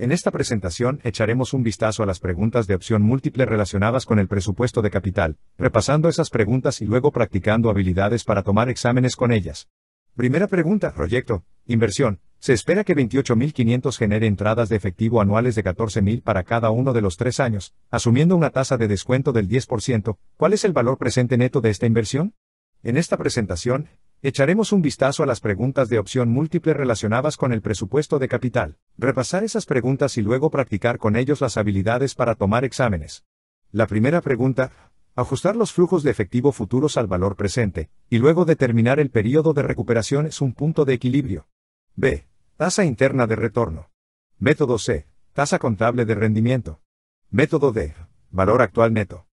En esta presentación echaremos un vistazo a las preguntas de opción múltiple relacionadas con el presupuesto de capital, repasando esas preguntas y luego practicando habilidades para tomar exámenes con ellas. Primera pregunta, proyecto, inversión. Se espera que 28.500 genere entradas de efectivo anuales de 14.000 para cada uno de los tres años, asumiendo una tasa de descuento del 10%. ¿Cuál es el valor presente neto de esta inversión? En esta presentación, Echaremos un vistazo a las preguntas de opción múltiple relacionadas con el presupuesto de capital, repasar esas preguntas y luego practicar con ellos las habilidades para tomar exámenes. La primera pregunta, ajustar los flujos de efectivo futuros al valor presente, y luego determinar el periodo de recuperación es un punto de equilibrio. B. Tasa interna de retorno. Método C. Tasa contable de rendimiento. Método D. Valor actual neto.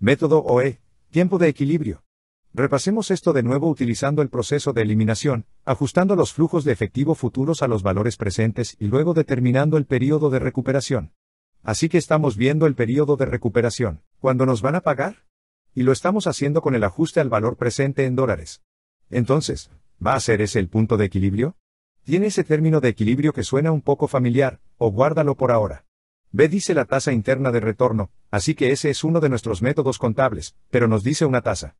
Método OE. Tiempo de equilibrio. Repasemos esto de nuevo utilizando el proceso de eliminación, ajustando los flujos de efectivo futuros a los valores presentes y luego determinando el periodo de recuperación. Así que estamos viendo el periodo de recuperación. ¿Cuándo nos van a pagar? Y lo estamos haciendo con el ajuste al valor presente en dólares. Entonces, ¿va a ser ese el punto de equilibrio? Tiene ese término de equilibrio que suena un poco familiar, o guárdalo por ahora. B dice la tasa interna de retorno, así que ese es uno de nuestros métodos contables, pero nos dice una tasa.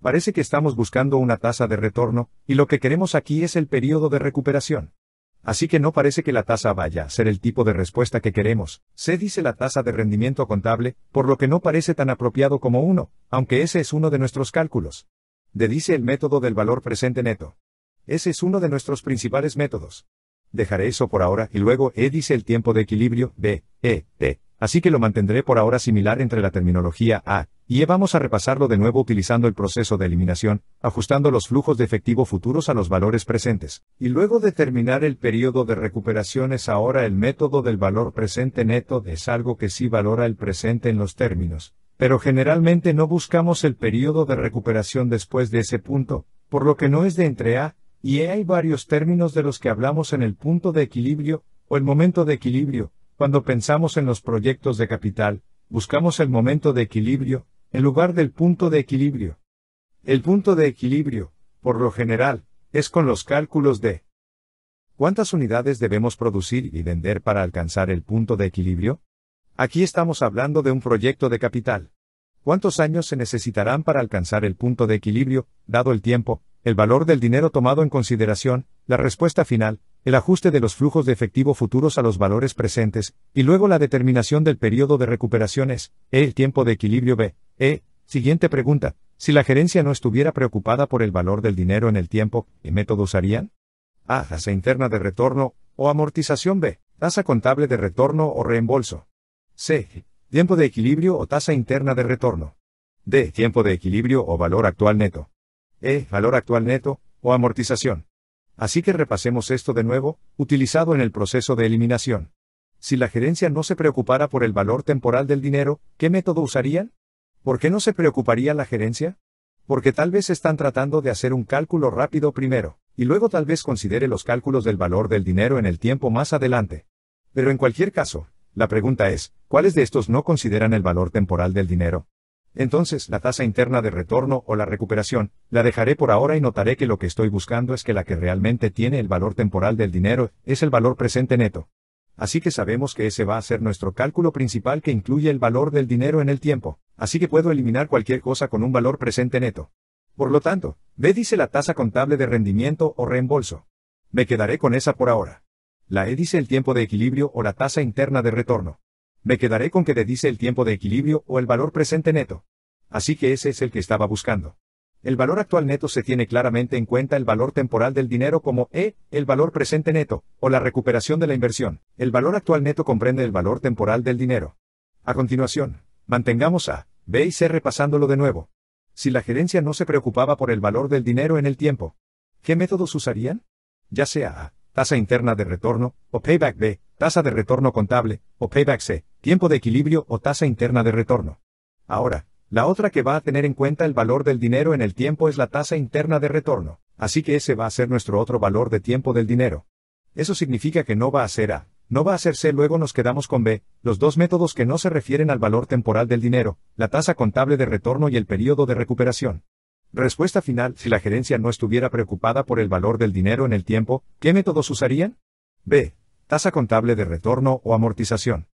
Parece que estamos buscando una tasa de retorno, y lo que queremos aquí es el periodo de recuperación. Así que no parece que la tasa vaya a ser el tipo de respuesta que queremos, se dice la tasa de rendimiento contable, por lo que no parece tan apropiado como uno, aunque ese es uno de nuestros cálculos. D dice el método del valor presente neto. Ese es uno de nuestros principales métodos. Dejaré eso por ahora y luego E dice el tiempo de equilibrio, B, E, T, Así que lo mantendré por ahora similar entre la terminología A y E. Vamos a repasarlo de nuevo utilizando el proceso de eliminación, ajustando los flujos de efectivo futuros a los valores presentes. Y luego determinar el periodo de recuperación es ahora el método del valor presente neto es algo que sí valora el presente en los términos, pero generalmente no buscamos el periodo de recuperación después de ese punto, por lo que no es de entre A y E hay varios términos de los que hablamos en el punto de equilibrio, o el momento de equilibrio, cuando pensamos en los proyectos de capital, buscamos el momento de equilibrio, en lugar del punto de equilibrio. El punto de equilibrio, por lo general, es con los cálculos de ¿Cuántas unidades debemos producir y vender para alcanzar el punto de equilibrio? Aquí estamos hablando de un proyecto de capital. ¿Cuántos años se necesitarán para alcanzar el punto de equilibrio, dado el tiempo, el valor del dinero tomado en consideración? La respuesta final, el ajuste de los flujos de efectivo futuros a los valores presentes, y luego la determinación del periodo de recuperaciones, E, el tiempo de equilibrio B, E. Siguiente pregunta, si la gerencia no estuviera preocupada por el valor del dinero en el tiempo, ¿qué método usarían? A. Tasa interna de retorno, o amortización B. Tasa contable de retorno o reembolso. C. Tiempo de equilibrio o tasa interna de retorno. D. Tiempo de equilibrio o valor actual neto. E. Valor actual neto, o amortización. Así que repasemos esto de nuevo, utilizado en el proceso de eliminación. Si la gerencia no se preocupara por el valor temporal del dinero, ¿qué método usarían? ¿Por qué no se preocuparía la gerencia? Porque tal vez están tratando de hacer un cálculo rápido primero, y luego tal vez considere los cálculos del valor del dinero en el tiempo más adelante. Pero en cualquier caso, la pregunta es, ¿cuáles de estos no consideran el valor temporal del dinero? Entonces, la tasa interna de retorno o la recuperación, la dejaré por ahora y notaré que lo que estoy buscando es que la que realmente tiene el valor temporal del dinero es el valor presente neto. Así que sabemos que ese va a ser nuestro cálculo principal que incluye el valor del dinero en el tiempo, así que puedo eliminar cualquier cosa con un valor presente neto. Por lo tanto, B dice la tasa contable de rendimiento o reembolso. Me quedaré con esa por ahora. La E dice el tiempo de equilibrio o la tasa interna de retorno. Me quedaré con que te dice el tiempo de equilibrio o el valor presente neto. Así que ese es el que estaba buscando. El valor actual neto se tiene claramente en cuenta el valor temporal del dinero como E, el valor presente neto, o la recuperación de la inversión. El valor actual neto comprende el valor temporal del dinero. A continuación, mantengamos A, B y C repasándolo de nuevo. Si la gerencia no se preocupaba por el valor del dinero en el tiempo, ¿qué métodos usarían? Ya sea A, tasa interna de retorno, o payback B, tasa de retorno contable, o payback C, tiempo de equilibrio o tasa interna de retorno. Ahora, la otra que va a tener en cuenta el valor del dinero en el tiempo es la tasa interna de retorno, así que ese va a ser nuestro otro valor de tiempo del dinero. Eso significa que no va a ser A, no va a ser C, luego nos quedamos con B, los dos métodos que no se refieren al valor temporal del dinero, la tasa contable de retorno y el periodo de recuperación. Respuesta final, si la gerencia no estuviera preocupada por el valor del dinero en el tiempo, ¿qué métodos usarían? B. Tasa contable de retorno o amortización.